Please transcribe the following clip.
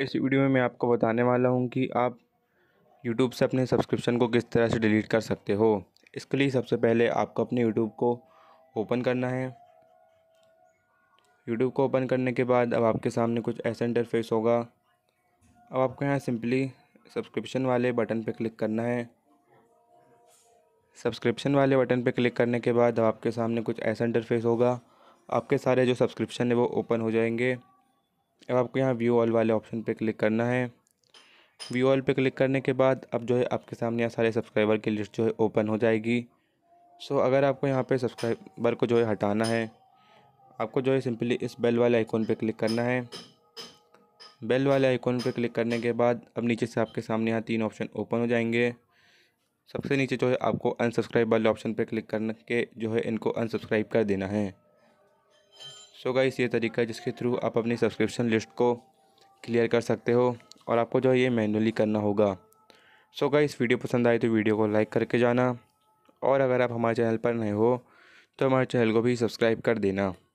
इस वीडियो में मैं आपको बताने वाला हूँ कि आप यूट्यूब से अपने सब्सक्रिप्शन को किस तरह से डिलीट कर सकते हो इसके लिए सबसे पहले आपको अपने यूट्यूब को ओपन करना है यूट्यूब को ओपन करने के बाद अब आपके सामने कुछ ऐसा इंटरफेस होगा अब आपको यहाँ सिंपली सब्सक्रिप्शन वाले बटन पर क्लिक करना है सब्सक्रिप्शन वाले बटन पर क्लिक करने के बाद अब आपके सामने कुछ ऐसा इंटरफेस होगा आपके सारे जो सब्सक्रिप्शन है वो ओपन हो जाएंगे अब आपको यहाँ व्यू ऑल वाले ऑप्शन पे क्लिक करना है व्यू ऑल पे क्लिक करने के बाद अब जो है आपके सामने यहाँ सारे सब्सक्राइबर की लिस्ट जो है ओपन हो जाएगी सो अगर आपको यहाँ पे सब्सक्राइबर को जो है हटाना है आपको जो है सिंपली इस बेल वाले आइकॉन पे क्लिक करना है बेल वाले आइकॉन पे क्लिक करने के बाद अब नीचे से आपके सामने यहाँ तीन ऑप्शन ओपन हो जाएंगे सबसे नीचे जो है आपको अनसब्सक्राइब वाले ऑप्शन पर क्लिक करके जो है इनको अनसब्सक्राइब कर देना है सो गाइस ये तरीका है जिसके थ्रू आप अपनी सब्सक्रिप्शन लिस्ट को क्लियर कर सकते हो और आपको जो है ये मैनुअली करना होगा सो गाइस वीडियो पसंद आए तो वीडियो को लाइक करके जाना और अगर आप हमारे चैनल पर नए हो तो हमारे चैनल को भी सब्सक्राइब कर देना